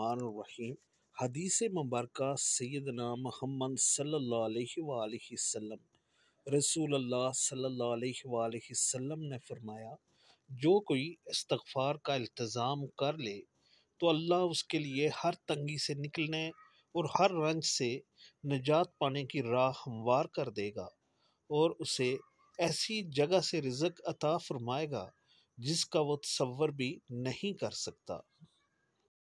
रहीम हदीस मुबारक सैदना महमद सल्ला रसूल सल्लाम ने फरमाया जो कोई इस्तफ़ार का इल्तज़ाम कर ले तो अल्लाह उसके लिए हर तंगी से निकलने और हर रंज से निजात पाने की राह हमवार कर देगा और उसे ऐसी जगह से रिजक अता फरमाएगा जिसका वो तस्वर भी नहीं कर सकता